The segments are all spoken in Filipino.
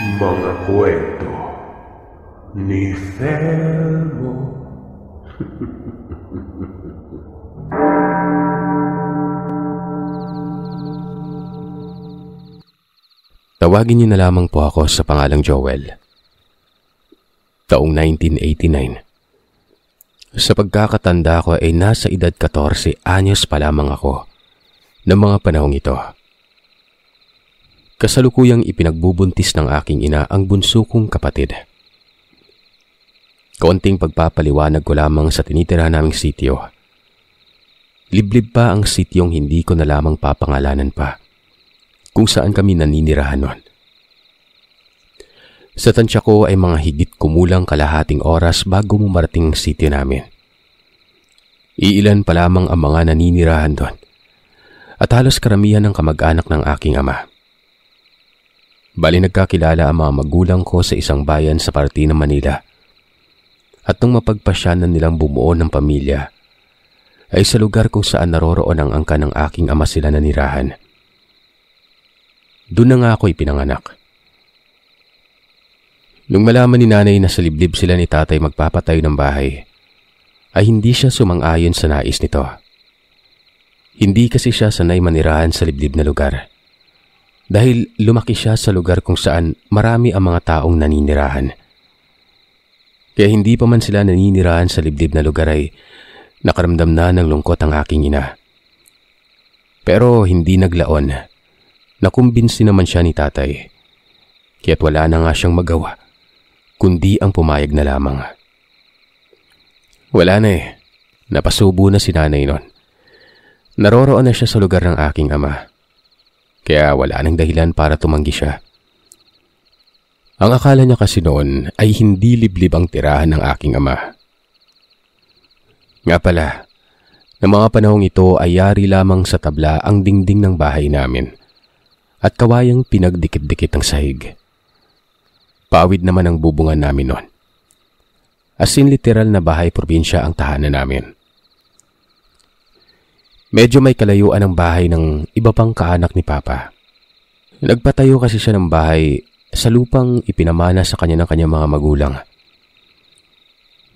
mga kwento ni Thelmo. Tawagin niyo na lamang po ako sa pangalang Joel. Taong 1989. Sa pagkakatanda ko ay nasa edad 14 anyos pa lamang ako ng mga panahong ito kasalukuyang ipinagbubuntis ng aking ina ang bunso kong kapatid. Konting pagpapaliwanag ko lamang sa tinitira naming sityo. Liblib pa ang sityong hindi ko na lamang papangalanan pa kung saan kami naninirahan noon. Sa tansya ko ay mga higit kumulang kalahating oras bago mumarating ang sityo namin. Iilan pa lamang ang mga naninirahan doon at halos karamihan ng kamag-anak ng aking ama. Bali nagkakilala ang mga magulang ko sa isang bayan sa parte ng Manila. At nung mapagpasyanan nilang bumuo ng pamilya, ay sa lugar kung saan naroroon ang angka ng aking ama sila nanirahan. Doon na nga ako'y pinanganak. Nung malaman ni nanay na sa liblib sila ni tatay magpapatayo ng bahay, ay hindi siya sumang-ayon sa nais nito. Hindi kasi siya sanay manirahan sa liblib na lugar dahil lumaki siya sa lugar kung saan marami ang mga taong naninirahan. Kaya hindi pa man sila naninirahan sa liblib na lugar ay nakaramdam na ng lungkot ang aking ina. Pero hindi naglaon. Nakumbinsi naman siya ni tatay. Kaya't wala na nga siyang magawa, kundi ang pumayag na lamang. Wala na eh. Napasubo na si nanay noon. Naroroon na siya sa lugar ng aking ama kaya wala nang dahilan para tumanggi siya. Ang akala niya kasi noon ay hindi liblib ang tirahan ng aking ama. Nga pala, na mga panahong ito ay yari lamang sa tabla ang dingding ng bahay namin at kawayang pinagdikit-dikit ang sahig. Pawid naman ang bubungan namin noon. As in literal na bahay probinsya ang tahanan namin. Medyo may kalayuan ang bahay ng iba pang kaanak ni Papa. Nagpatayo kasi siya ng bahay sa lupang ipinamana sa kanya ng kanyang mga magulang.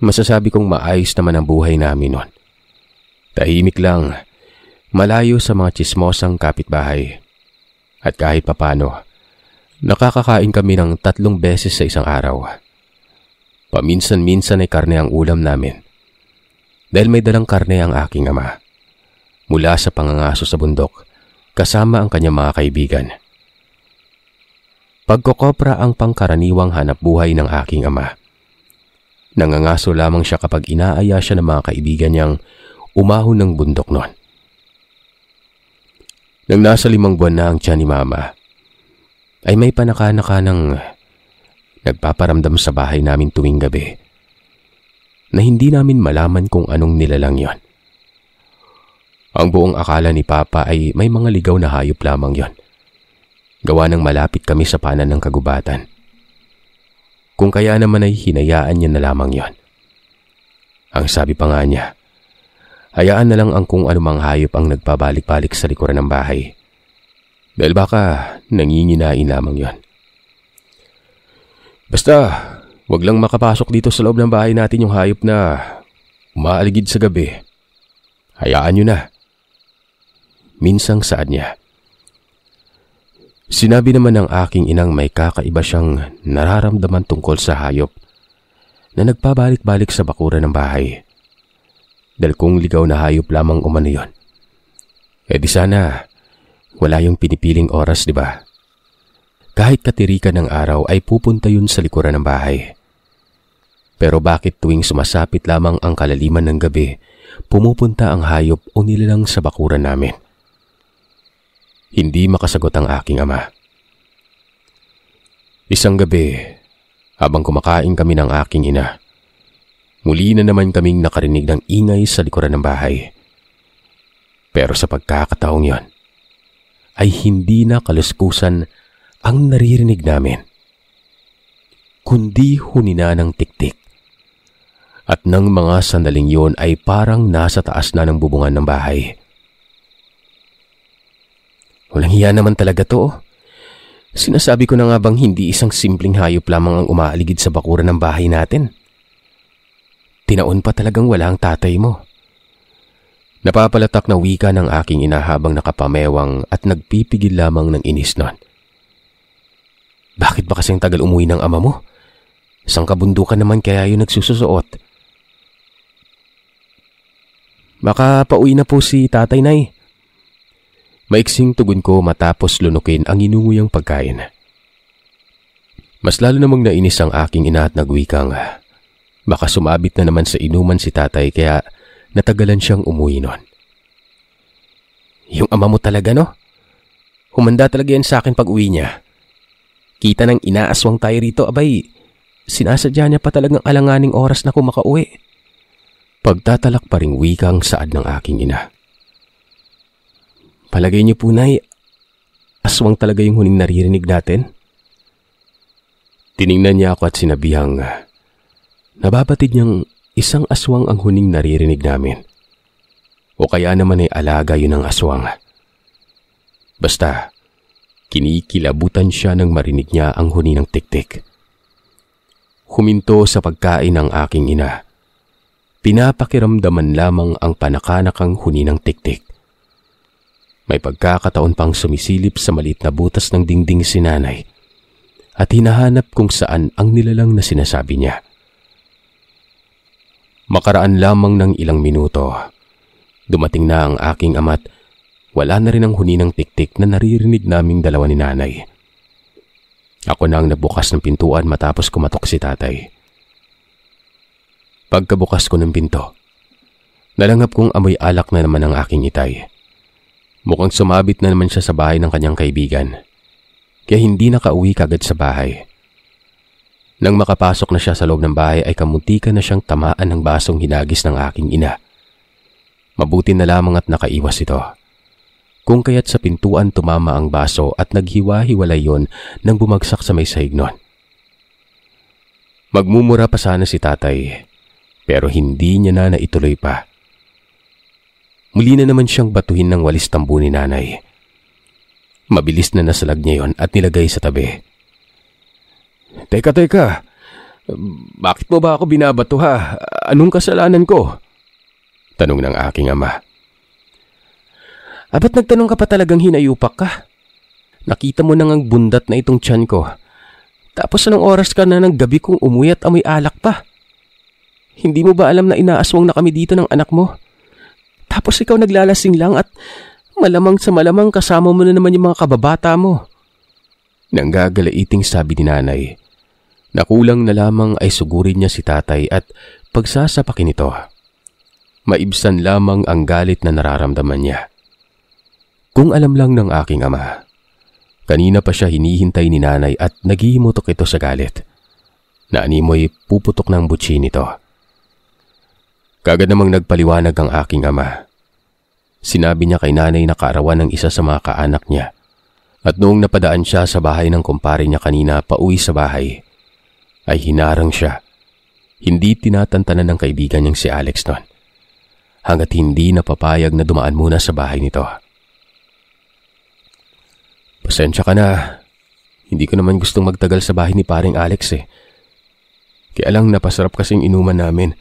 Masasabi kong maayos naman ang buhay namin noon. Tahimik lang, malayo sa mga chismosang kapitbahay. At kahit papano, nakakakain kami ng tatlong beses sa isang araw. Paminsan-minsan ay karne ang ulam namin. Dahil may dalang karne ang aking ama mula sa pangangaso sa bundok kasama ang kanyang mga kaibigan. Pagkokopra ang pangkaraniwang hanap buhay ng aking ama. Nangangaso lamang siya kapag inaaya siya ng mga kaibigan niyang umahon ng bundok noon. Nang nasa limang buwan na ang tiyan ni Mama, ay may panakanakanang nagpaparamdam sa bahay namin tuwing gabi na hindi namin malaman kung anong nilalang yon. Ang buong akala ni Papa ay may mga ligaw na hayop lamang yon. Gawa ng malapit kami sa panan ng kagubatan. Kung kaya naman ay hinayaan niya na lamang yon. Ang sabi pa nga niya, hayaan na lang ang kung anumang hayop ang nagpabalik-balik sa likuran ng bahay. Dahil baka nanginginain lamang yon. Basta, wag lang makapasok dito sa loob ng bahay natin yung hayop na umaaligid sa gabi. Hayaan niyo na minsang sa niya. Sinabi naman ng aking inang may kakaiba siyang nararamdaman tungkol sa hayop na nagpabalik-balik sa bakura ng bahay. Dahil kung ligaw na hayop lamang umano yon. E eh di sana, wala yung pinipiling oras, di ba? Kahit katirikan ng araw ay pupunta yun sa likuran ng bahay. Pero bakit tuwing sumasapit lamang ang kalaliman ng gabi, pumupunta ang hayop o nilalang sa bakuran namin? Hindi makasagot ang aking ama. Isang gabi, habang kumakain kami ng aking ina, muli na naman kaming nakarinig ng ingay sa likuran ng bahay. Pero sa pagkakataong yon, ay hindi na kaluskusan ang naririnig namin, kundi hunina ng tiktik. At nang mga sandaling yon ay parang nasa taas na ng bubungan ng bahay. Walang hiya naman talaga to. Oh. Sinasabi ko na nga bang hindi isang simpleng hayop lamang ang umaaligid sa bakuran ng bahay natin. Tinaon pa talagang wala ang tatay mo. Napapalatak na wika ng aking ina habang nakapamewang at nagpipigil lamang ng inis nun. Bakit ba kasing tagal umuwi ng ama mo? Isang kabundukan naman kaya yung nagsususuot? Baka pauwi na po si tatay nay. Maiksing tugon ko matapos lunukin ang inunguyang pagkain. Mas lalo namang nainis ang aking ina at nagwikang. Baka sumabit na naman sa inuman si tatay kaya natagalan siyang umuwi noon. Yung ama mo talaga no? Humanda talaga yan sa akin pag uwi niya. Kita ng inaaswang tayo rito abay. Sinasadya niya pa talagang alanganing oras na kumakauwi. Pagtatalak pa ring wikang saad ng aking ina. Palagay niyo po, Nay, aswang talaga yung huling naririnig natin? Tiningnan niya ako at sinabihang, nababatid niyang isang aswang ang huning naririnig namin. O kaya naman ay alaga yun ang aswang. Basta, kinikilabutan siya nang marinig niya ang huni ng tiktik. Huminto sa pagkain ng aking ina. Pinapakiramdaman lamang ang panakanakang huni ng tiktik may pagkakataon pang sumisilip sa maliit na butas ng dingding si nanay at hinahanap kung saan ang nilalang na sinasabi niya. Makaraan lamang ng ilang minuto, dumating na ang aking ama't wala na rin ang huninang tiktik na naririnig naming dalawa ni nanay. Ako na ang nabukas ng pintuan matapos kumatok si tatay. Pagkabukas ko ng pinto, nalangap kong amoy alak na naman ang aking itay. Mukhang sumabit na naman siya sa bahay ng kanyang kaibigan. Kaya hindi nakauwi kagad sa bahay. Nang makapasok na siya sa loob ng bahay ay kamuntikan na siyang tamaan ng basong hinagis ng aking ina. Mabuti na lamang at nakaiwas ito. Kung kaya't sa pintuan tumama ang baso at naghiwa-hiwalay yon nang bumagsak sa may sahig nun. Magmumura pa sana si tatay pero hindi niya na naituloy pa. Muli na naman siyang batuhin ng walis tambo ni nanay. Mabilis na nasalag niya yon at nilagay sa tabi. Teka, teka. Bakit mo ba ako binabato ha? Anong kasalanan ko? Tanong ng aking ama. Abat ah, nagtanong ka pa talagang hinayupak ka? Nakita mo nang ang bundat na itong tiyan ko. Tapos anong oras ka na ng gabi kong umuwi at amoy alak pa? Hindi mo ba alam na inaaswang na kami dito ng anak mo? Tapos ikaw naglalasing lang at malamang sa malamang kasama mo na naman yung mga kababata mo. Nanggagala-iting sabi ni nanay. Nakulang na lamang ay sugurin niya si tatay at pagsasapakin ito. Maibsan lamang ang galit na nararamdaman niya. Kung alam lang ng aking ama, kanina pa siya hinihintay ni nanay at naghihimutok ito sa galit. Naanimoy puputok ng butsi nito. Kagad namang nagpaliwanag ang aking ama. Sinabi niya kay nanay na karawan ng isa sa mga kaanak niya. At noong napadaan siya sa bahay ng kumpare niya kanina pauwi sa bahay, ay hinarang siya. Hindi tinatantanan ng kaibigan niyang si Alex noon. Hanggat hindi napapayag na dumaan muna sa bahay nito. Pasensya ka na. Hindi ko naman gustong magtagal sa bahay ni paring Alex eh. Kaya lang napasarap kasing inuman namin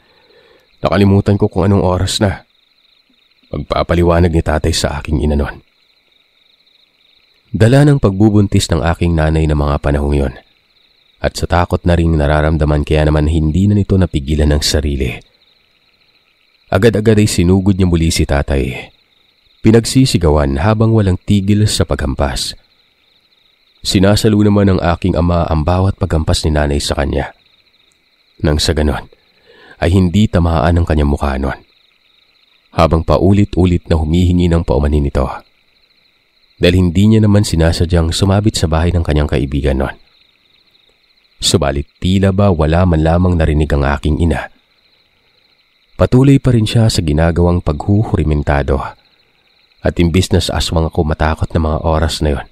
Nakalimutan ko kung anong oras na. Pagpapaliwanag ni tatay sa aking ina noon. Dala ng pagbubuntis ng aking nanay na mga panahong yon. At sa takot na rin nararamdaman kaya naman hindi na nito napigilan ng sarili. Agad-agad ay sinugod niya muli si tatay. Pinagsisigawan habang walang tigil sa paghampas. Sinasalo naman ng aking ama ang bawat paghampas ni nanay sa kanya. Nang sa ganon, ay hindi tamaan ang kanyang mukha noon. Habang paulit-ulit na humihingi ng paumanin nito. Dahil hindi niya naman sinasadyang sumabit sa bahay ng kanyang kaibigan noon. Subalit tila ba wala man lamang narinig ang aking ina. Patuloy pa rin siya sa ginagawang paghuhurimentado. At imbis na sa aswang ako matakot na mga oras na yon,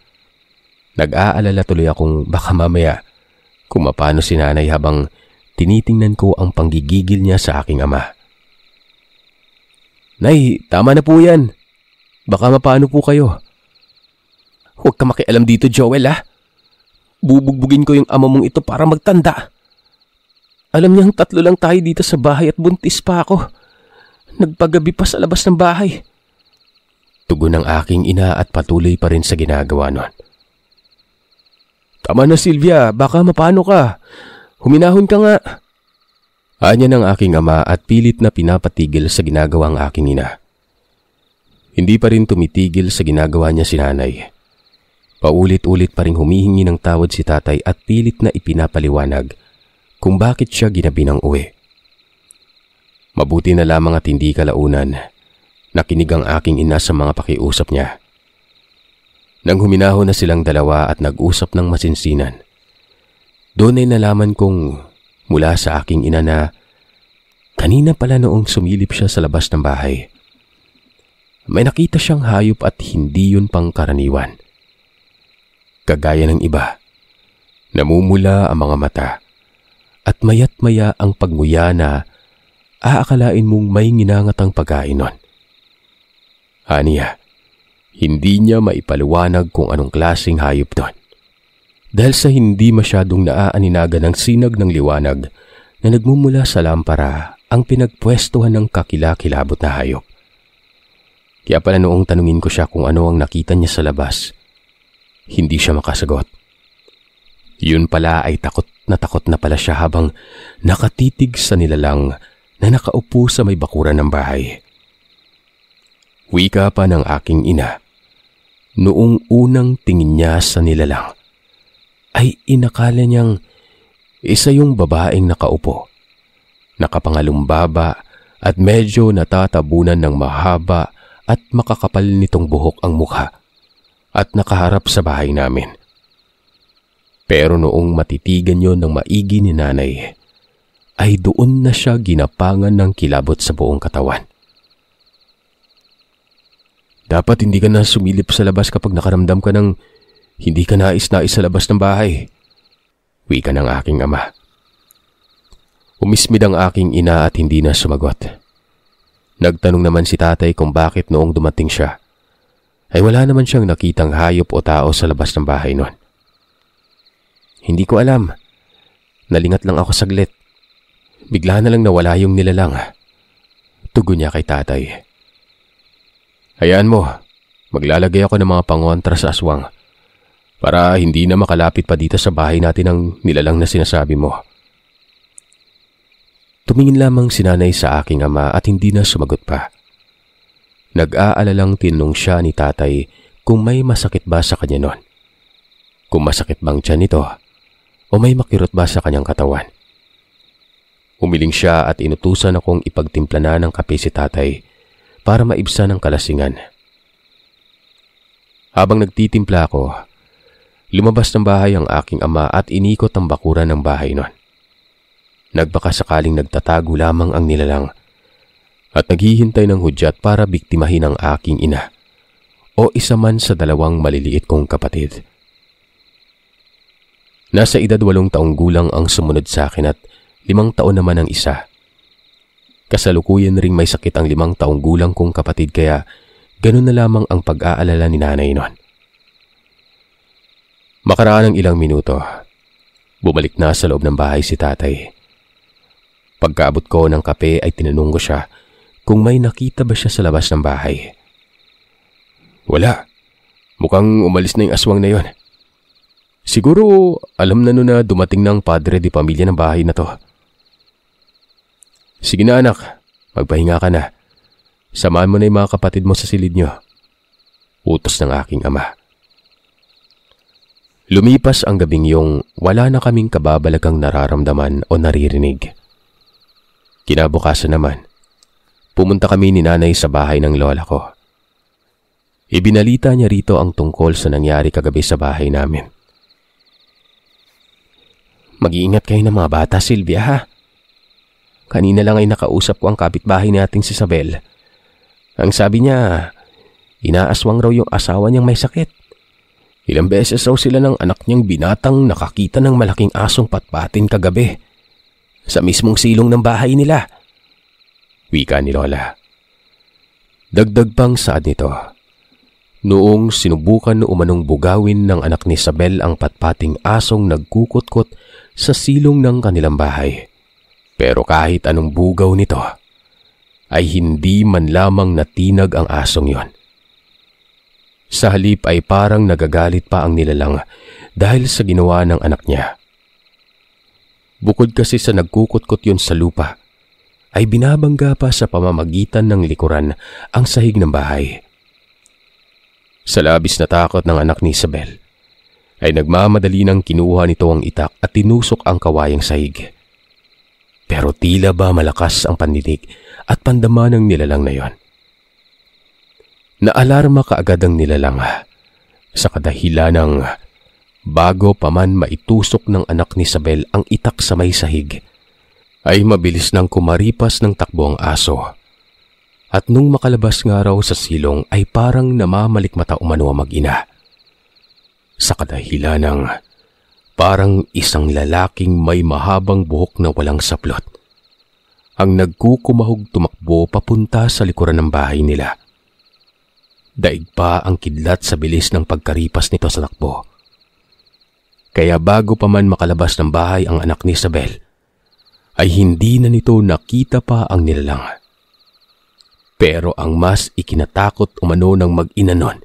nag-aalala tuloy akong baka mamaya kung mapano si nanay habang tinitingnan ko ang panggigigil niya sa aking ama. Nay, tama na po yan. Baka mapano po kayo. Huwag ka makialam dito, Joel, ha? Ah. Bubugbugin ko yung ama mong ito para magtanda. Alam niyang tatlo lang tayo dito sa bahay at buntis pa ako. Nagpagabi pa sa labas ng bahay. Tugon ng aking ina at patuloy pa rin sa ginagawa nun. Tama na Sylvia, baka mapano ka. Huminahon ka nga! Anya ng aking ama at pilit na pinapatigil sa ginagawang aking ina. Hindi pa rin tumitigil sa ginagawa niya si nanay. Paulit-ulit pa rin humihingi ng tawad si tatay at pilit na ipinapaliwanag kung bakit siya ginabi ng uwi. Mabuti na lamang at hindi kalaunan. Nakinig ang aking ina sa mga pakiusap niya. Nang huminahon na silang dalawa at nag-usap ng masinsinan, doon ay nalaman kong mula sa aking ina na kanina pala noong sumilip siya sa labas ng bahay. May nakita siyang hayop at hindi yun pangkaraniwan. Kagaya ng iba, namumula ang mga mata at mayat maya ang pagmuya na aakalain mong may nginangat ang pagkain nun. Aniya, hindi niya maipaluwanag kung anong klasing hayop doon dahil sa hindi masyadong naaaninaga ng sinag ng liwanag na nagmumula sa lampara ang pinagpwestuhan ng kakilakilabot na hayop. Kaya pala noong tanungin ko siya kung ano ang nakita niya sa labas, hindi siya makasagot. Yun pala ay takot na takot na pala siya habang nakatitig sa nilalang na nakaupo sa may bakuran ng bahay. Wika pa ng aking ina noong unang tingin niya sa nilalang ay inakala niyang isa yung babaeng nakaupo. Nakapangalumbaba at medyo natatabunan ng mahaba at makakapal nitong buhok ang mukha at nakaharap sa bahay namin. Pero noong matitigan yon ng maigi ni nanay, ay doon na siya ginapangan ng kilabot sa buong katawan. Dapat hindi ka na sumilip sa labas kapag nakaramdam ka ng hindi ka nais-nais sa ng bahay. Wika ng aking ama. Umismid ang aking ina at hindi na sumagot. Nagtanong naman si tatay kung bakit noong dumating siya ay wala naman siyang nakitang hayop o tao sa labas ng bahay noon. Hindi ko alam. Nalingat lang ako saglit. Bigla na lang nawala yung nilalang. Tugon niya kay tatay. Hayaan mo, maglalagay ako ng mga pangontra sa aswang para hindi na makalapit pa dito sa bahay natin ang nilalang na sinasabi mo. Tumingin lamang si nanay sa aking ama at hindi na sumagot pa. Nag-aalalang tinong siya ni tatay kung may masakit ba sa kanya noon. Kung masakit bang tiyan nito o may makirot ba sa kanyang katawan. Umiling siya at inutusan akong ipagtimpla na ng kape si tatay para maibsan ang kalasingan. Habang nagtitimpla ako, Lumabas ng bahay ang aking ama at inikot ang bakuran ng bahay nun. Nagbakasakaling nagtatago lamang ang nilalang at naghihintay ng hudyat para biktimahin ang aking ina o isa man sa dalawang maliliit kong kapatid. Nasa edad walong taong gulang ang sumunod sa akin at limang taon naman ang isa. Kasalukuyan ring may sakit ang limang taong gulang kong kapatid kaya ganun na lamang ang pag-aalala ni nanay noon. Makaraan ng ilang minuto, bumalik na sa loob ng bahay si tatay. Pagkaabot ko ng kape ay tinanong ko siya kung may nakita ba siya sa labas ng bahay. Wala. Mukhang umalis na yung aswang na yon. Siguro alam na nun na dumating ng padre di pamilya ng bahay na to. Sige na anak, magpahinga ka na. Samahan mo na yung mga kapatid mo sa silid niyo. Utos ng aking ama. Lumipas ang gabing yung wala na kaming kababalagang nararamdaman o naririnig. Kinabukasan naman, pumunta kami ni nanay sa bahay ng lola ko. Ibinalita niya rito ang tungkol sa nangyari kagabi sa bahay namin. Mag-iingat kayo ng mga bata, Silvia ha. Kanina lang ay nakausap ko ang kapitbahay nating si Isabel. Ang sabi niya, inaaswang raw yung asawa niyang may sakit. Ilang beses raw sila ng anak niyang binatang nakakita ng malaking asong patpatin kagabi. Sa mismong silong ng bahay nila. Wika ni Lola. Dagdag pang saad nito. Noong sinubukan na umanong bugawin ng anak ni Isabel ang patpating asong nagkukot-kot sa silong ng kanilang bahay. Pero kahit anong bugaw nito, ay hindi man lamang natinag ang asong yon. Sa halip ay parang nagagalit pa ang nilalang dahil sa ginawa ng anak niya. Bukod kasi sa nagkukutkot yon sa lupa, ay binabangga pa sa pamamagitan ng likuran ang sahig ng bahay. Sa labis na takot ng anak ni Isabel, ay nagmamadali nang kinuha nito ang itak at tinusok ang kawayang sahig. Pero tila ba malakas ang pandinig at pandama ng nilalang na yon. Naalarma kaagad ang nilalang sa kadahilan ng bago pa man maitusok ng anak ni Isabel ang itak sa may sahig ay mabilis nang kumaripas ng takbo ang aso. At nung makalabas nga raw sa silong ay parang namamalikmata umano ang mag-ina. Sa kadahilan ng parang isang lalaking may mahabang buhok na walang saplot. Ang nagkukumahog tumakbo papunta sa likuran ng bahay nila. Daig pa ang kidlat sa bilis ng pagkaripas nito sa takbo. Kaya bago pa man makalabas ng bahay ang anak ni Isabel, ay hindi na nito nakita pa ang nilalang. Pero ang mas ikinatakot umano ng mag-ina nun,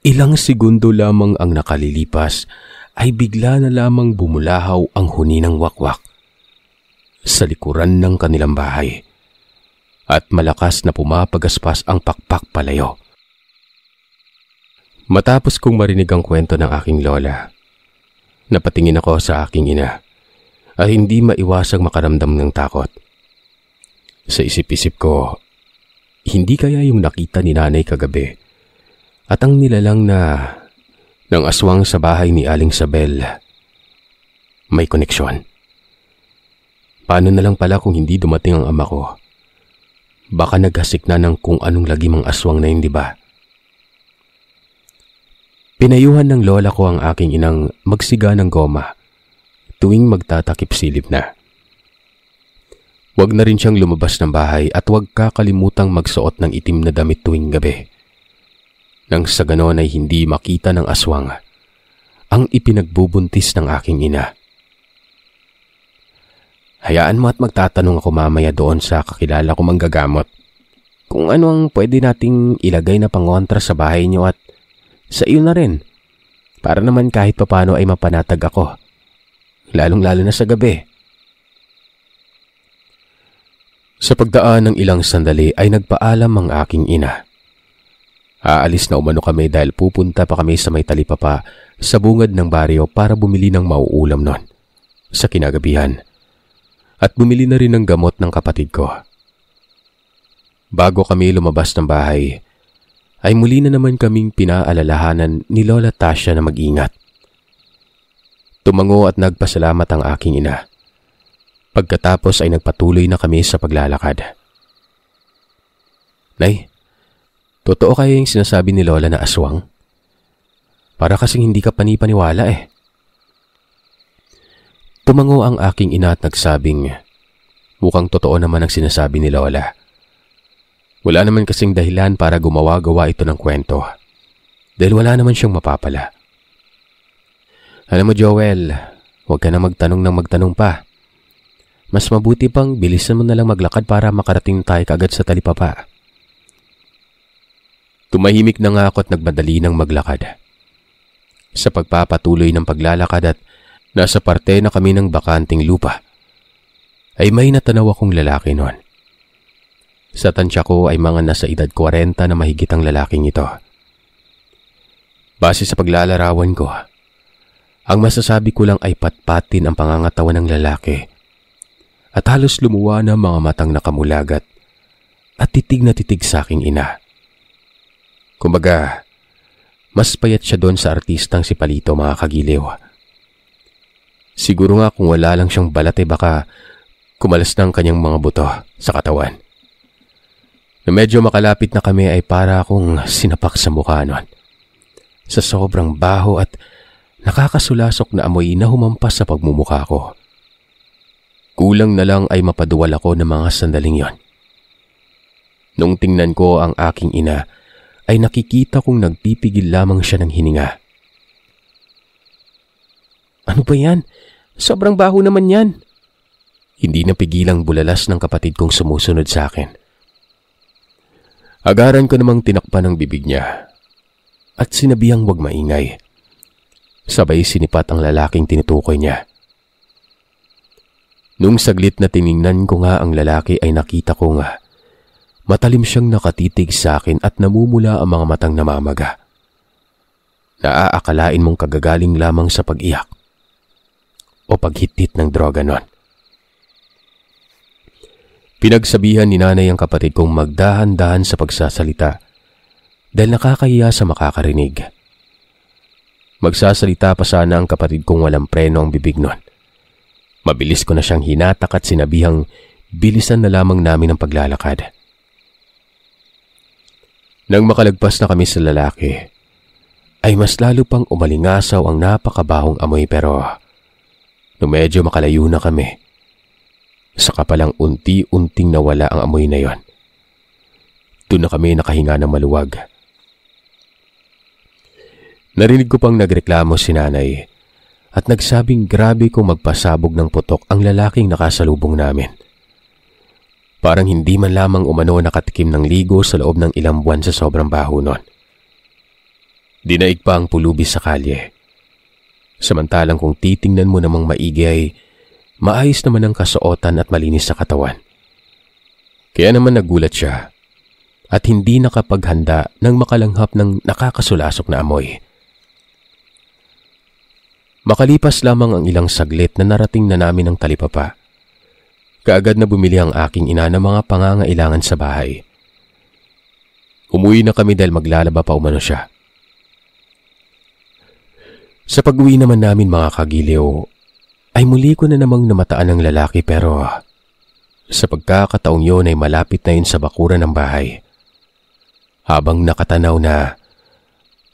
ilang segundo lamang ang nakalilipas ay bigla na lamang bumulahaw ang huni ng wakwak sa likuran ng kanilang bahay at malakas na pumapagaspas ang pakpak palayo. Matapos kong marinig ang kwento ng aking lola, napatingin ako sa aking ina at hindi maiwasang makaramdam ng takot. Sa isip-isip ko, hindi kaya yung nakita ni nanay kagabi at ang nilalang na ng aswang sa bahay ni Aling Sabel may koneksyon. Paano na lang pala kung hindi dumating ang ama ko? Baka naghasik na ng kung anong lagi mang aswang na yun, di ba? Pinayuhan ng lola ko ang aking inang magsiga ng goma tuwing magtatakip silip na. Huwag na rin siyang lumabas ng bahay at huwag kakalimutang magsuot ng itim na damit tuwing gabi. Nang sa ganon ay hindi makita ng aswang, ang ipinagbubuntis ng aking ina. Hayaan mo at magtatanong ako mamaya doon sa kakilala ko manggagamot. Kung ano ang pwede nating ilagay na pangontra sa bahay niyo at sa iyo na rin. Para naman kahit papano ay mapanatag ako. Lalong-lalo na sa gabi. Sa pagdaan ng ilang sandali ay nagpaalam ang aking ina. Aalis na umano kami dahil pupunta pa kami sa may talipapa sa bungad ng baryo para bumili ng mauulam nun. Sa kinagabihan, at bumili na rin ng gamot ng kapatid ko. Bago kami lumabas ng bahay, ay muli na naman kaming pinaalalahanan ni Lola Tasha na mag-ingat. Tumango at nagpasalamat ang aking ina. Pagkatapos ay nagpatuloy na kami sa paglalakad. Nay, totoo kaya yung sinasabi ni Lola na aswang? Para kasing hindi ka panipaniwala eh. Tumango ang aking ina at nagsabing, mukhang totoo naman ang sinasabi ni Lola. Wala naman kasing dahilan para gumawa-gawa ito ng kwento. Dahil wala naman siyang mapapala. Alam mo Joel, huwag ka na magtanong ng magtanong pa. Mas mabuti pang bilisan mo na lang maglakad para makarating tayo kagad sa talipapa. Tumahimik na nga ako at nagmadali ng maglakad. Sa pagpapatuloy ng paglalakad at Nasa parte na kami ng bakanting lupa ay may natanaw akong lalaki noon. Sa tansya ko ay mga nasa edad 40 na mahigit ang lalaking ito. Base sa paglalarawan ko, ang masasabi ko lang ay patpatin ang pangangatawan ng lalaki at halos lumuwa na mga matang nakamulagat at titig na titig sa aking ina. Kumbaga, mas payat siya doon sa artistang si Palito mga kagiliw Siguro nga kung wala lang siyang balat eh baka kumalas na ang kanyang mga buto sa katawan. Na medyo makalapit na kami ay para akong sinapak sa mukha nun. Sa sobrang baho at nakakasulasok na amoy na humampas sa pagmumukha ko. Kulang na lang ay mapaduwal ako ng mga sandaling yon. Nung tingnan ko ang aking ina, ay nakikita kong nagpipigil lamang siya ng hininga. Ano ba yan? Sobrang baho naman yan. Hindi napigilang bulalas ng kapatid kong sumusunod sa akin. Agaran ko namang tinakpan ang bibig niya at sinabihang wag maingay. Sabay sinipat ang lalaking tinutukoy niya. Nung saglit na tiningnan ko nga ang lalaki ay nakita ko nga. Matalim siyang nakatitig sa akin at namumula ang mga matang namamaga. Naaakalain mong kagagaling lamang sa pag-iyak o paghitit ng droga nun. Pinagsabihan ni nanay ang kapatid kong magdahan-dahan sa pagsasalita dahil nakakahiya sa makakarinig. Magsasalita pa sana ang kapatid kong walang preno ang bibig nun. Mabilis ko na siyang hinatak at sinabihang bilisan na lamang namin ang paglalakad. Nang makalagpas na kami sa lalaki, ay mas lalo pang umalingasaw ang napakabahong amoy pero Nung medyo makalayo na kami, saka palang unti-unting nawala ang amoy na yon. Doon na kami nakahinga ng maluwag. Narinig ko pang nagreklamo si nanay at nagsabing grabe kong magpasabog ng putok ang lalaking nakasalubong namin. Parang hindi man lamang umano nakatikim ng ligo sa loob ng ilang buwan sa sobrang baho nun. Dinaig pa ang pulubi sa kalye Samantalang kung titingnan mo namang maigi ay maayos naman ang kasuotan at malinis sa katawan. Kaya naman nagulat siya at hindi nakapaghanda ng makalanghap ng nakakasulasok na amoy. Makalipas lamang ang ilang saglit na narating na namin ang talipapa. Kaagad na bumili ang aking ina ng mga pangangailangan sa bahay. Umuwi na kami dahil maglalaba pa umano siya. Sa pag-uwi naman namin mga kagiliw, ay muli ko na namang namataan ng lalaki pero ah, sa pagkakataong yon ay malapit na yun sa bakuran ng bahay. Habang nakatanaw na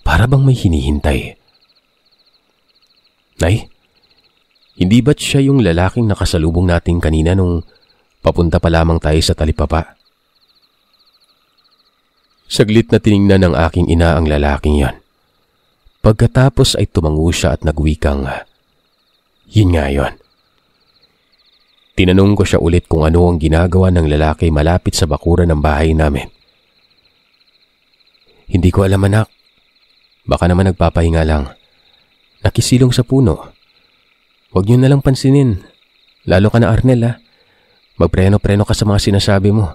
para bang may hinihintay. Nay, hindi ba't siya yung lalaking nakasalubong natin kanina nung papunta pa lamang tayo sa talipapa? Saglit na tiningnan ng aking ina ang lalaking yon. Pagkatapos ay tumangu siya at nagwikang, Yun nga yun. Tinanong ko siya ulit kung ano ang ginagawa ng lalaki malapit sa bakura ng bahay namin. Hindi ko alam anak. Baka naman nagpapahinga lang. Nakisilong sa puno. Huwag niyo nalang pansinin. Lalo ka na Arnel ha. Ah. Magpreno-preno ka sa mga sinasabi mo.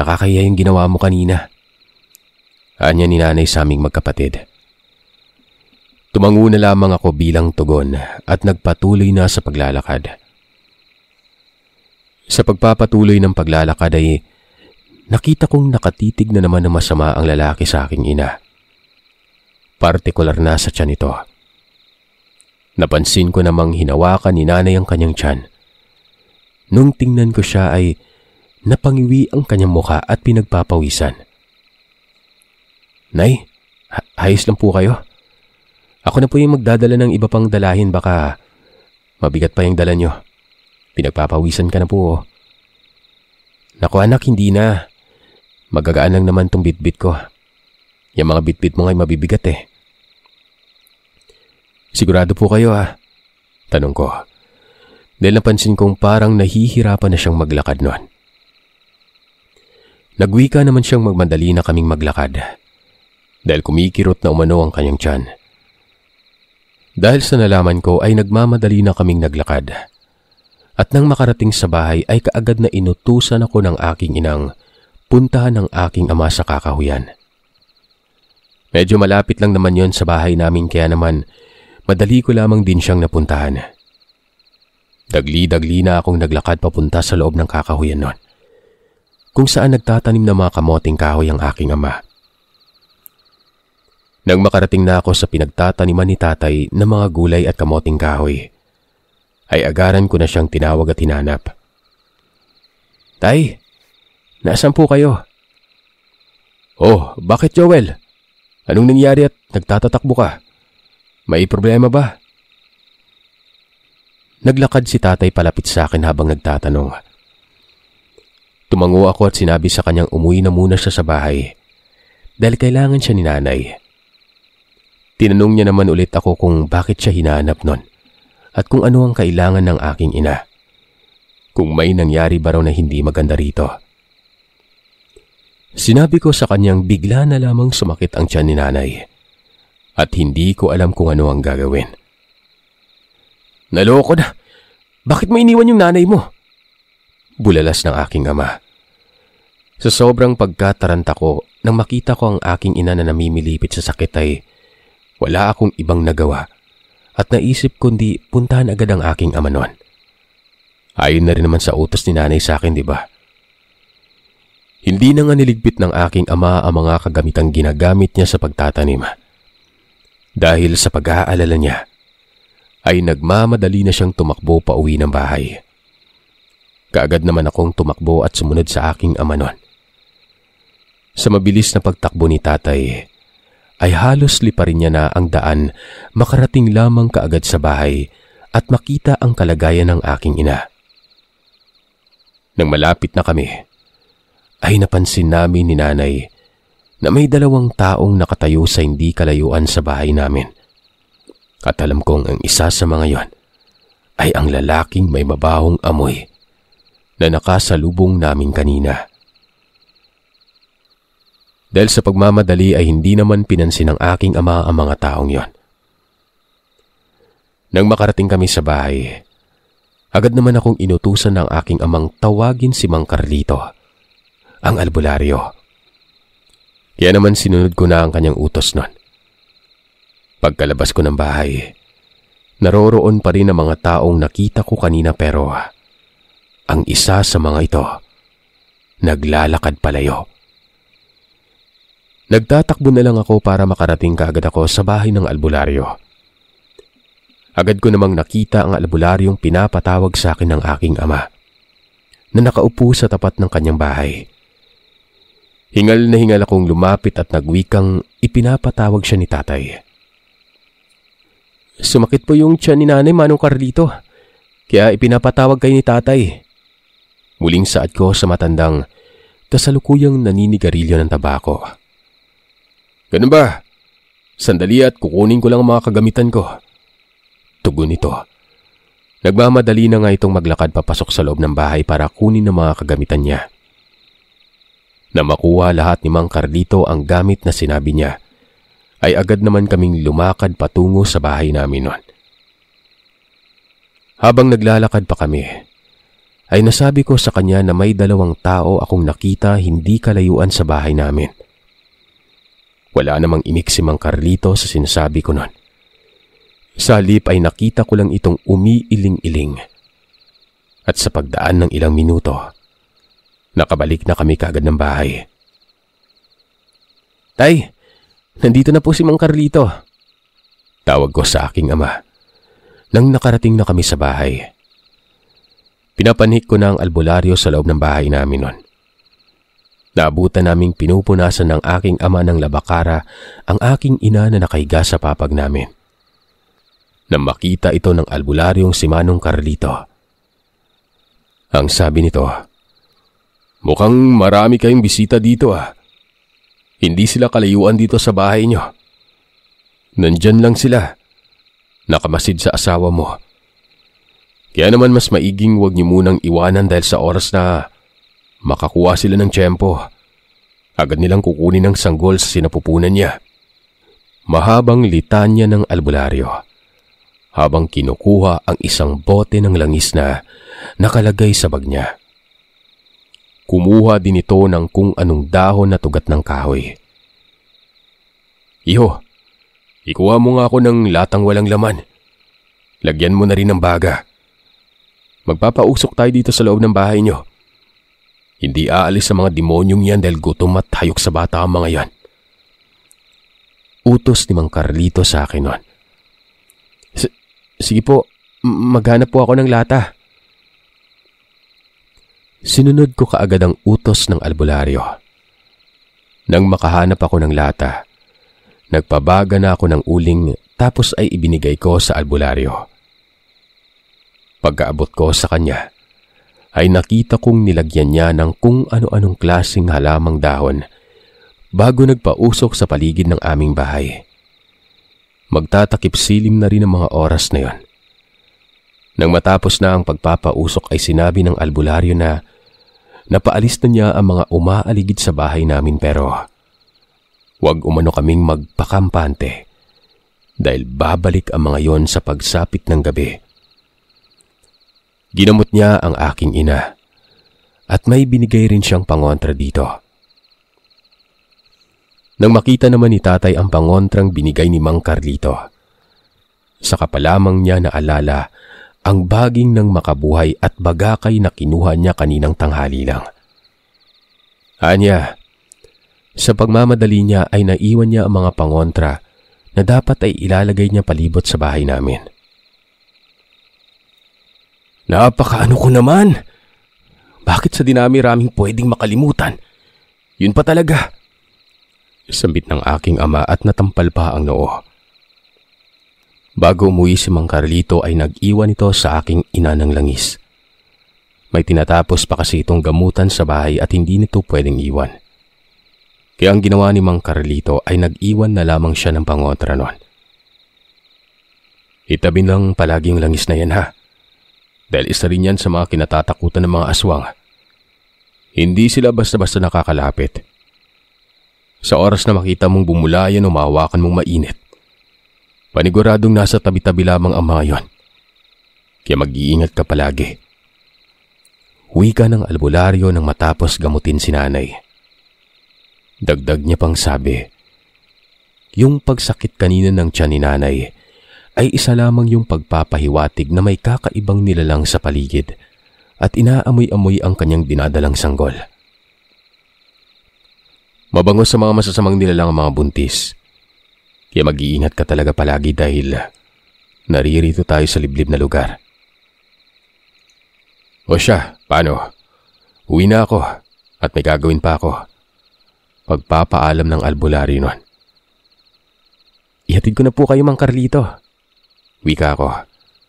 Nakakahiya yung ginawa mo kanina. Anya ni nanay sa aming magkapatid. Tumangu na lamang ako bilang tugon at nagpatuloy na sa paglalakad. Sa pagpapatuloy ng paglalakad ay nakita kong nakatitig na naman ng masama ang lalaki sa aking ina. Partikular na sa tiyan ito. Napansin ko namang hinawakan ni nanay ang kanyang tiyan. Nung tingnan ko siya ay napangiwi ang kanyang mukha at pinagpapawisan. Nay, ayos lang po kayo. Ako na po yung magdadala ng iba pang dalahin baka mabigat pa yung dala nyo. Pinagpapawisan ka na po. Oh. Naku anak, hindi na. Magagaan lang naman tong bitbit ko. Yung mga bitbit mo nga'y mabibigat eh. Sigurado po kayo ha? Ah. Tanong ko. Dahil napansin kong parang nahihirapan na siyang maglakad noon. Nagwika naman siyang magmadali na kaming maglakad. Dahil kumikirot na umano ang kanyang tiyan. Dahil sa nalaman ko ay nagmamadali na kaming naglakad. At nang makarating sa bahay ay kaagad na inutusan ako ng aking inang puntahan ng aking ama sa kakahuyan. Medyo malapit lang naman yon sa bahay namin kaya naman madali ko lamang din siyang napuntahan. Dagli-dagli na akong naglakad papunta sa loob ng kakahuyan noon. Kung saan nagtatanim ng mga kamoting kahoy ang aking ama nang makarating na ako sa pinagtataniman ni tatay ng mga gulay at kamoting kahoy. Ay agaran ko na siyang tinawag at hinanap. Tay, nasan po kayo? Oh, bakit Joel? Anong nangyari at nagtatatakbo ka? May problema ba? Naglakad si tatay palapit sa akin habang nagtatanong. Tumango ako at sinabi sa kanyang umuwi na muna siya sa bahay dahil kailangan siya ni nanay. Tinanong niya naman ulit ako kung bakit siya hinahanap nun at kung ano ang kailangan ng aking ina. Kung may nangyari ba raw na hindi maganda rito. Sinabi ko sa kanyang bigla na lamang sumakit ang tiyan ni nanay at hindi ko alam kung ano ang gagawin. Naloko na! Bakit mo iniwan yung nanay mo? Bulalas ng aking ama. Sa sobrang pagkataranta ko nang makita ko ang aking ina na namimilipit sa sakit ay wala akong ibang nagawa at naisip kundi puntahan agad ang aking ama noon. Ayon na rin naman sa utos ni nanay sa akin, di ba? Hindi na nga niligpit ng aking ama ang mga kagamitang ginagamit niya sa pagtatanim. Dahil sa pag-aalala niya, ay nagmamadali na siyang tumakbo pa uwi ng bahay. Kaagad naman akong tumakbo at sumunod sa aking ama noon. Sa mabilis na pagtakbo ni tatay, ay halos liparin niya na ang daan makarating lamang kaagad sa bahay at makita ang kalagayan ng aking ina. Nang malapit na kami, ay napansin namin ni nanay na may dalawang taong nakatayo sa hindi kalayuan sa bahay namin. At alam kong ang isa sa mga yon ay ang lalaking may mabahong amoy na nakasalubong namin kanina. Dahil sa pagmamadali ay hindi naman pinansin ng aking ama ang mga taong yon. Nang makarating kami sa bahay, agad naman akong inutusan ng aking amang tawagin si Mang Carlito, ang albularyo. Kaya naman sinunod ko na ang kanyang utos nun. Pagkalabas ko ng bahay, naroroon pa rin ang mga taong nakita ko kanina pero ang isa sa mga ito naglalakad palayo. Nagtatakbo na lang ako para makarating kaagad ako sa bahay ng albularyo. Agad ko namang nakita ang albularyong pinapatawag sa akin ng aking ama na nakaupo sa tapat ng kanyang bahay. Hingal na hingal akong lumapit at nagwikang ipinapatawag siya ni tatay. Sumakit po yung tiyan ni nanay Manong Carlito, kaya ipinapatawag kay ni tatay. Muling saad ko sa matandang kasalukuyang naninigarilyo ng tabako. Ganun ba? Sandali at kukunin ko lang ang mga kagamitan ko. Tugon ito. Nagmamadali na nga itong maglakad papasok sa loob ng bahay para kunin ang mga kagamitan niya. Na makuha lahat ni Mang Carlito ang gamit na sinabi niya, ay agad naman kaming lumakad patungo sa bahay namin noon. Habang naglalakad pa kami, ay nasabi ko sa kanya na may dalawang tao akong nakita hindi kalayuan sa bahay namin. Wala namang inik si Mang Carlito sa sinasabi ko nun. Sa halip ay nakita ko lang itong umiiling-iling. At sa pagdaan ng ilang minuto, nakabalik na kami kagad ng bahay. Tay, nandito na po si Mang Carlito. Tawag ko sa aking ama. Nang nakarating na kami sa bahay, pinapanik ko na ang albularyo sa loob ng bahay namin noon. Naabutan naming pinupunasan ng aking ama ng labakara ang aking ina na nakahiga sa papag namin. Nang makita ito ng albularyong si Manong Carlito. Ang sabi nito, Mukhang marami kayong bisita dito ah. Hindi sila kalayuan dito sa bahay niyo. Nandyan lang sila. Nakamasid sa asawa mo. Kaya naman mas maiging wag niyo munang iwanan dahil sa oras na Makakuha sila ng tiyempo. Agad nilang kukunin ang sanggol sa sinapupunan niya. Mahabang litanya ng albularyo. Habang kinukuha ang isang bote ng langis na nakalagay sa bag niya. Kumuha din ito ng kung anong dahon na tugat ng kahoy. Iho, ikuha mo nga ako ng latang walang laman. Lagyan mo na rin ng baga. Magpapauksok tayo dito sa loob ng bahay niyo. Hindi aalis sa mga demonyong yan dahil gutom at hayok sa bata ang mga yan. Utos ni Mang Carlito sa akin noon. Sige po, maghanap po ako ng lata. Sinunod ko kaagad ang utos ng albularyo. Nang makahanap ako ng lata, nagpabaga na ako ng uling tapos ay ibinigay ko sa albularyo. Pagkaabot ko sa kanya, ay nakita kong nilagyan niya ng kung ano-anong klasing halamang dahon bago nagpausok sa paligid ng aming bahay. Magtatakip silim na rin ang mga oras na yon. Nang matapos na ang pagpapausok ay sinabi ng albularyo na napaalis na niya ang mga umaaligid sa bahay namin pero huwag umano kaming magpakampante dahil babalik ang mga yon sa pagsapit ng gabi Ginamot niya ang aking ina. At may binigay rin siyang pangontra dito. Nang makita naman ni tatay ang pangontrang binigay ni Mang Carlito, saka pa lamang niya naalala ang baging ng makabuhay at bagakay na kinuha niya kaninang tanghali lang. Anya, sa pagmamadali niya ay naiwan niya ang mga pangontra na dapat ay ilalagay niya palibot sa bahay namin. Napakaano ko naman. Bakit sa dinami-raming pwedeng makalimutan? Yun pa talaga. Sambit ng aking ama at natampal pa ang noo. Bago umuwi si Mang Carlito ay nag-iwan ito sa aking ina ng langis. May tinatapos pa kasi itong gamutan sa bahay at hindi nito pwedeng iwan. Kaya ang ginawa ni Mang Carlito ay nag-iwan na lamang siya ng pangotra noon. Itabi lang palaging langis na yan ha dahil isa rin yan sa mga kinatatakutan ng mga aswang. Hindi sila basta-basta nakakalapit. Sa oras na makita mong bumulayan yan o mahawakan mong mainit, paniguradong nasa tabi-tabi lamang ang mga yon. Kaya mag-iingat ka palagi. Wika ng albularyo nang matapos gamutin si nanay. Dagdag niya pang sabi, yung pagsakit kanina ng tiyan ni nanay ay isa lamang yung pagpapahiwatig na may kakaibang nilalang sa paligid at inaamoy-amoy ang kanyang dinadalang sanggol. Mabango sa mga masasamang nilalang ang mga buntis. Kaya mag-iingat ka talaga palagi dahil naririto tayo sa liblib na lugar. O siya, paano? Uwi na ako at may gagawin pa ako. Pagpapaalam ng albularyo nun. Ihatid ko na po kayo, Mang Carlito wika ko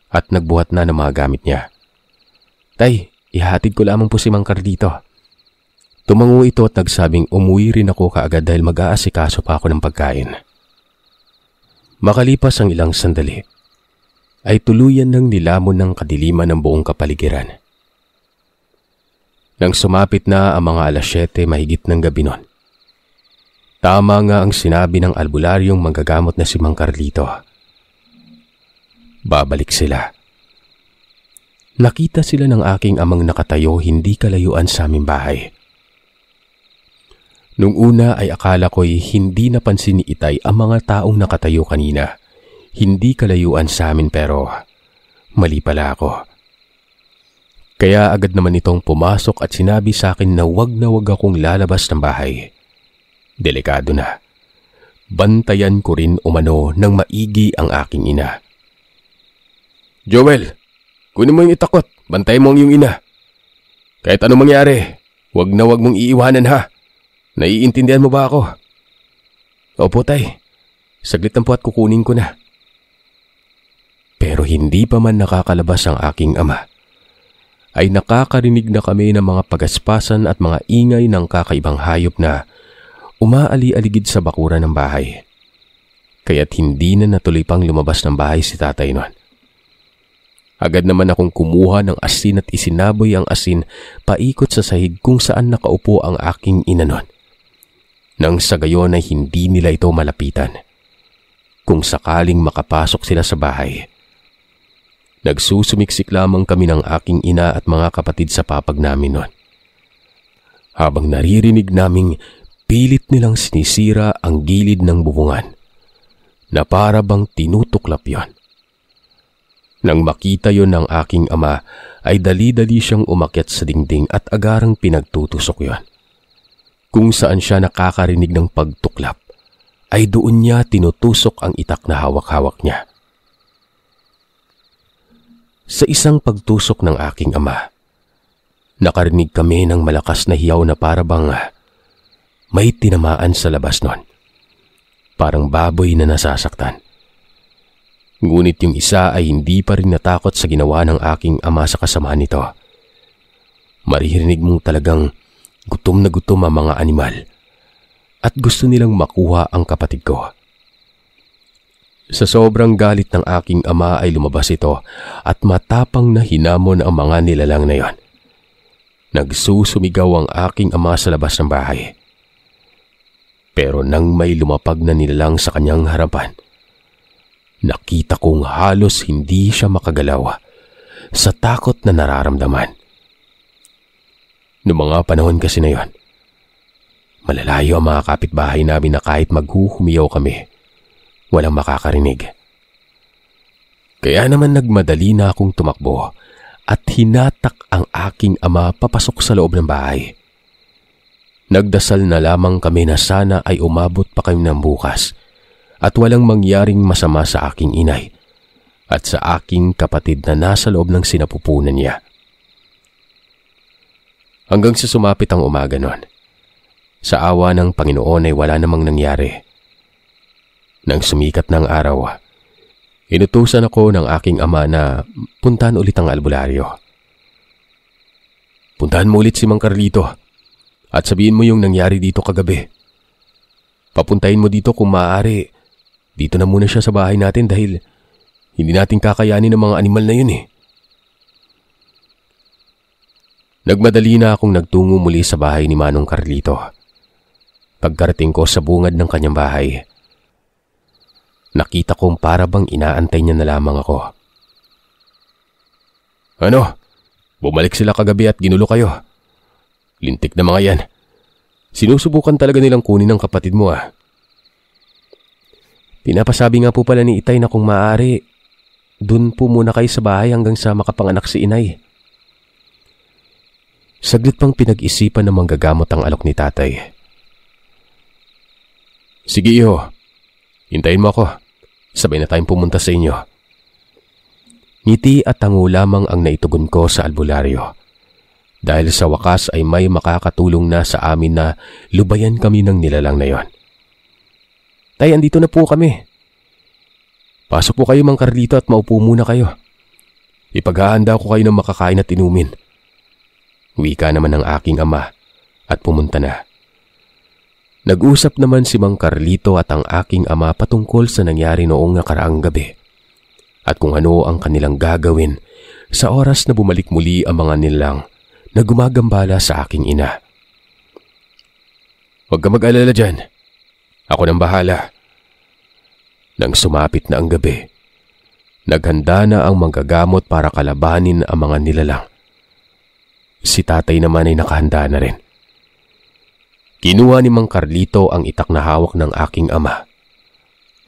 at nagbuhat na ng mga gamit niya. Tay, ihatid ko lamang po si Mangkar dito. Tumango ito at nagsabing umuwi rin ako kaagad dahil mag-aasikaso pa ako ng pagkain. Makalipas ang ilang sandali, ay tuluyan ng nilamon ng kadiliman ng buong kapaligiran. Nang sumapit na ang mga alas 7 mahigit ng gabi noon, tama nga ang sinabi ng albularyong manggagamot na si Mang Carlito babalik sila. Nakita sila ng aking amang nakatayo hindi kalayuan sa aming bahay. Nung una ay akala ko'y hindi napansin ni Itay ang mga taong nakatayo kanina. Hindi kalayuan sa amin pero mali pala ako. Kaya agad naman itong pumasok at sinabi sa akin na wag na wag akong lalabas ng bahay. Delikado na. Bantayan ko rin umano ng maigi ang aking ina. Joel, kunin mo yung itakot. Bantay mo ang iyong ina. Kahit ano mangyari, wag na wag mong iiwanan ha. Naiintindihan mo ba ako? Opo tay, saglit lang po at kukunin ko na. Pero hindi pa man nakakalabas ang aking ama. Ay nakakarinig na kami ng mga pagaspasan at mga ingay ng kakaibang hayop na umaali-aligid sa bakura ng bahay. Kaya't hindi na natuloy pang lumabas ng bahay si tatay noon. Agad naman akong kumuha ng asin at isinaboy ang asin paikot sa sahig kung saan nakaupo ang aking inanon. Nang sa gayon ay hindi nila ito malapitan. Kung sakaling makapasok sila sa bahay. Nagsusumiksik lamang kami ng aking ina at mga kapatid sa papag namin noon. Habang naririnig naming pilit nilang sinisira ang gilid ng bubungan na para bang tinutuklap yon. Nang makita yon ng aking ama, ay dali-dali siyang umakyat sa dingding at agarang pinagtutusok yon. Kung saan siya nakakarinig ng pagtuklap, ay doon niya tinutusok ang itak na hawak-hawak niya. Sa isang pagtusok ng aking ama, nakarinig kami ng malakas na hiyaw na parabang may tinamaan sa labas nun. Parang baboy na nasasaktan. Ngunit yung isa ay hindi pa rin natakot sa ginawa ng aking ama sa kasama nito. Maririnig mong talagang gutom na gutom ang mga animal at gusto nilang makuha ang kapatid ko. Sa sobrang galit ng aking ama ay lumabas ito at matapang na hinamon ang mga nilalang na yon. Nagsusumigaw ang aking ama sa labas ng bahay. Pero nang may lumapag na nilalang sa kanyang harapan, Nakita kong halos hindi siya makagalaw sa takot na nararamdaman. Noong mga panahon kasi na yon, malalayo ang mga kapitbahay namin na kahit maghuhumiyaw kami, walang makakarinig. Kaya naman nagmadali na akong tumakbo at hinatak ang aking ama papasok sa loob ng bahay. Nagdasal na lamang kami na sana ay umabot pa kami ng bukas – at walang mangyaring masama sa aking inay at sa aking kapatid na nasa loob ng sinapupunan niya. Hanggang sa sumapit ang umaga nun. Sa awa ng Panginoon ay wala namang nangyari. Nang sumikat ng araw, inutusan ako ng aking ama na puntahan ulit ang albularyo. Puntahan mo ulit si Mang Carlito at sabihin mo yung nangyari dito kagabi. Papuntahin mo dito kung maaari dito na muna siya sa bahay natin dahil hindi natin kakayanin ang mga animal na yun eh. Nagmadali na akong nagtungo muli sa bahay ni Manong Carlito. Pagkarating ko sa bungad ng kanyang bahay, nakita kong para bang inaantay niya na lamang ako. Ano? Bumalik sila kagabi at ginulo kayo. Lintik na mga yan. Sinusubukan talaga nilang kunin ang kapatid mo ah. Pinapasabi nga po pala ni Itay na kung maaari, dun po muna kayo sa bahay hanggang sa makapanganak si inay. Saglit pang pinag-isipan ng manggagamot ang alok ni tatay. Sige iho, hintayin mo ako. Sabay na tayong pumunta sa inyo. Ngiti at tango lamang ang naitugon ko sa albularyo. Dahil sa wakas ay may makakatulong na sa amin na lubayan kami ng nilalang na yon. Tay, andito na po kami. Pasok po kayo, Mang Carlito, at maupo muna kayo. Ipaghahanda ko kayo ng makakain at inumin. Wika naman ng aking ama at pumunta na. Nag-usap naman si Mang Carlito at ang aking ama patungkol sa nangyari noong nakaraang gabi at kung ano ang kanilang gagawin sa oras na bumalik muli ang mga nilang na gumagambala sa aking ina. Huwag ka mag-alala dyan. Ako nang bahala. Nang sumapit na ang gabi, naghanda na ang manggagamot para kalabanin ang mga nilalang. Si tatay naman ay nakahanda na rin. Kinuha ni Mang Carlito ang itak na hawak ng aking ama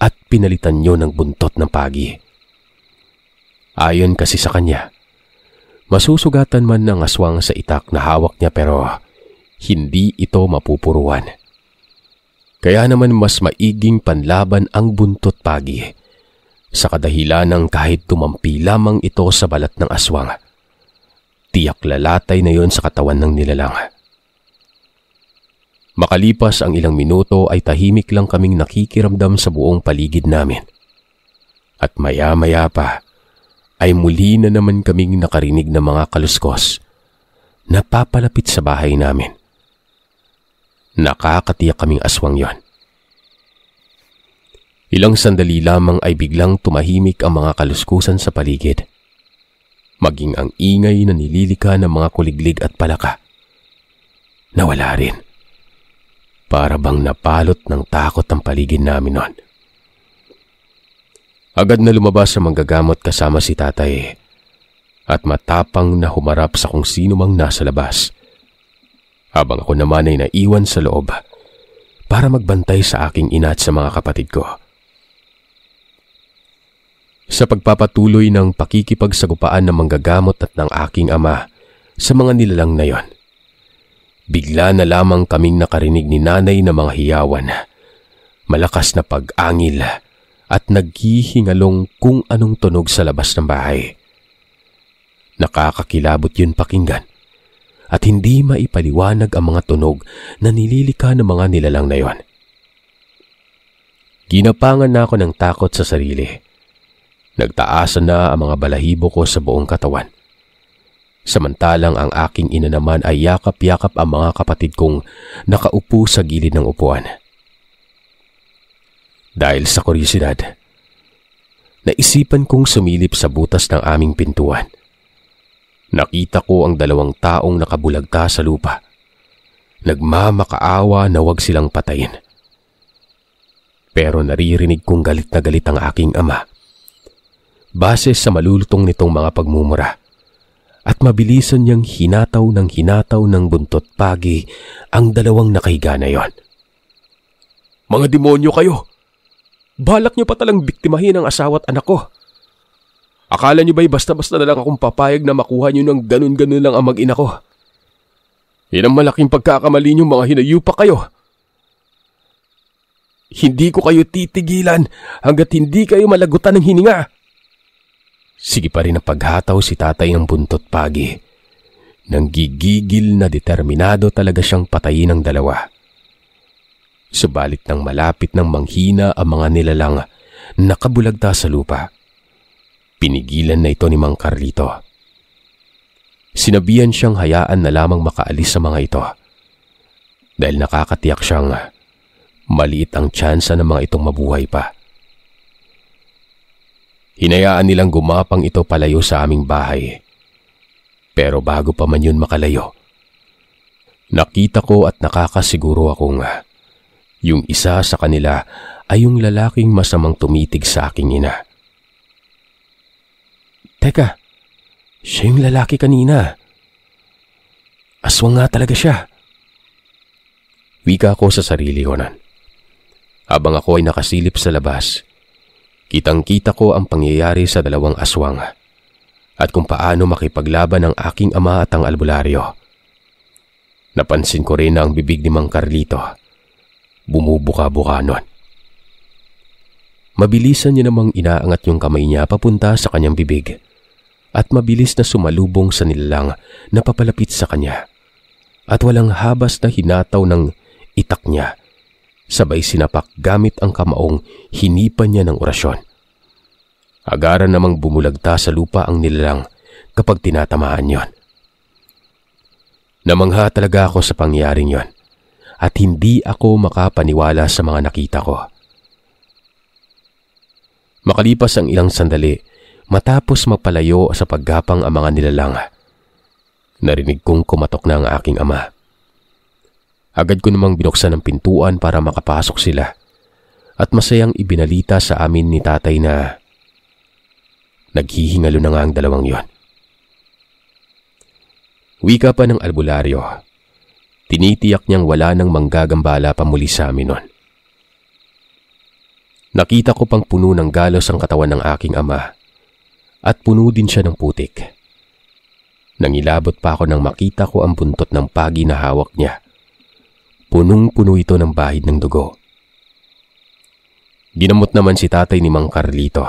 at pinalitan niyo ng buntot ng pagi. Ayon kasi sa kanya, masusugatan man ng aswang sa itak na hawak niya pero hindi ito mapupuruan. Kaya naman mas maiging panlaban ang buntot pagi. Sa kadahilan ng kahit tumampi lamang ito sa balat ng aswang. Tiyak lalatay na yon sa katawan ng nilalang. Makalipas ang ilang minuto ay tahimik lang kaming nakikiramdam sa buong paligid namin. At maya-maya pa, ay muli na naman kaming nakarinig ng mga kaluskos na papalapit sa bahay namin. Nakakatiyak kaming aswang yon. Ilang sandali lamang ay biglang tumahimik ang mga kaluskusan sa paligid. Maging ang ingay na nililika ng mga kuliglig at palaka. Nawala rin. Para bang napalot ng takot ang paligid namin noon. Agad na lumabas sa manggagamot kasama si tatay at matapang na humarap sa kung sino mang nasa labas habang ako naman ay naiwan sa loob para magbantay sa aking ina at sa mga kapatid ko. Sa pagpapatuloy ng pakikipagsagupaan ng manggagamot at ng aking ama sa mga nilalang na yon, bigla na lamang kaming nakarinig ni nanay ng mga hiyawan, malakas na pag-angil at naghihingalong kung anong tunog sa labas ng bahay. Nakakakilabot yun pakinggan at hindi maipaliwanag ang mga tunog na nililika ng mga nilalang na yon. Ginapangan na ako ng takot sa sarili. Nagtaas na ang mga balahibo ko sa buong katawan. Samantalang ang aking ina naman ay yakap-yakap ang mga kapatid kong nakaupo sa gilid ng upuan. Dahil sa kuryosidad, naisipan kong sumilip sa butas ng aming pintuan – Nakita ko ang dalawang taong nakabulagta sa lupa. Nagmamakaawa na wag silang patayin. Pero naririnig kong galit na galit ang aking ama. Base sa malulutong nitong mga pagmumura at mabilisan niyang hinataw ng hinataw ng buntot pagi ang dalawang nakahiga na yon. Mga demonyo kayo! Balak niyo pa talang biktimahin ang asawa at anak ko. Akala nyo ba'y basta-basta na lang akong papayag na makuha nyo ng ganun-ganun lang ang mag-ina ko? Yan ang malaking pagkakamali nyo mga hinayupa kayo. Hindi ko kayo titigilan hanggat hindi kayo malagutan ng hininga. Sige pa rin ang paghataw si tatay ng buntot pagi. Nang gigigil na determinado talaga siyang patayin ang dalawa. Subalit nang malapit ng manghina ang mga nilalang, nakabulagta sa lupa. Pinigilan na ito ni Mang Carlito. Sinabihan siyang hayaan na lamang makaalis sa mga ito. Dahil nakakatiyak siyang maliit ang tsansa ng mga itong mabuhay pa. Hinayaan nilang gumapang ito palayo sa aming bahay. Pero bago pa man yun makalayo, nakita ko at nakakasiguro akong yung isa sa kanila ay yung lalaking masamang tumitig sa aking ina. Teka, siya yung lalaki kanina. Aswang nga talaga siya. Wika ko sa sarili ko nan. Habang ako ay nakasilip sa labas, kitang-kita ko ang pangyayari sa dalawang aswang at kung paano makipaglaban ang aking ama at ang albularyo. Napansin ko rin ang bibig ni Mang Carlito. Bumubuka-buka nun. Mabilisan niya namang inaangat yung kamay niya papunta sa kanyang bibig at mabilis na sumalubong sa nilalang na papalapit sa kanya at walang habas na hinataw ng itak niya. Sabay sinapak gamit ang kamaong hinipan niya ng orasyon. Agaran namang bumulagta sa lupa ang nilalang kapag tinatamaan yon. Namangha talaga ako sa pangyaring yon at hindi ako makapaniwala sa mga nakita ko. Makalipas ang ilang sandali matapos magpalayo sa paggapang ang mga nilalang. Narinig kong kumatok na ang aking ama. Agad ko namang binuksan ang pintuan para makapasok sila at masayang ibinalita sa amin ni tatay na naghihingalo na nga ang dalawang yon. Wika pa ng albularyo. Tinitiyak niyang wala nang manggagambala pa muli sa amin nun. Nakita ko pang puno ng galos ang katawan ng aking ama at puno din siya ng putik. Nangilabot pa ako nang makita ko ang buntot ng pagi na hawak niya. Punong-puno ito ng bahid ng dugo. Ginamot naman si tatay ni Mang Carlito.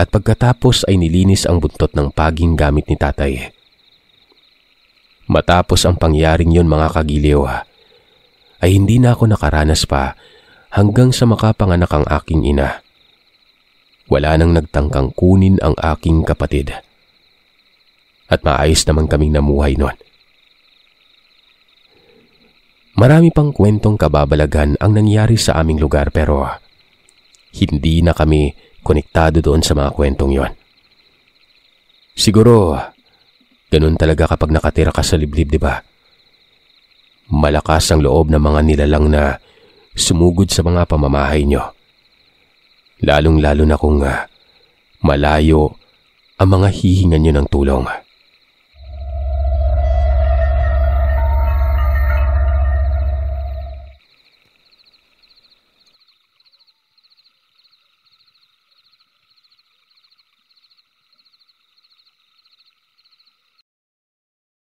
At pagkatapos ay nilinis ang buntot ng paging gamit ni tatay. Matapos ang pangyaring yon mga kagiliw, ay hindi na ako nakaranas pa hanggang sa makapanganak ang aking ina wala nang nagtangkang kunin ang aking kapatid. At maayos naman kaming namuhay noon. Marami pang kwentong kababalagan ang nangyari sa aming lugar pero hindi na kami konektado doon sa mga kwentong yon. Siguro, ganun talaga kapag nakatira ka sa liblib, di ba? Malakas ang loob ng mga nilalang na sumugod sa mga pamamahay nyo. Lalong-lalo na kung ah, malayo ang mga hihingan niyo ng tulong.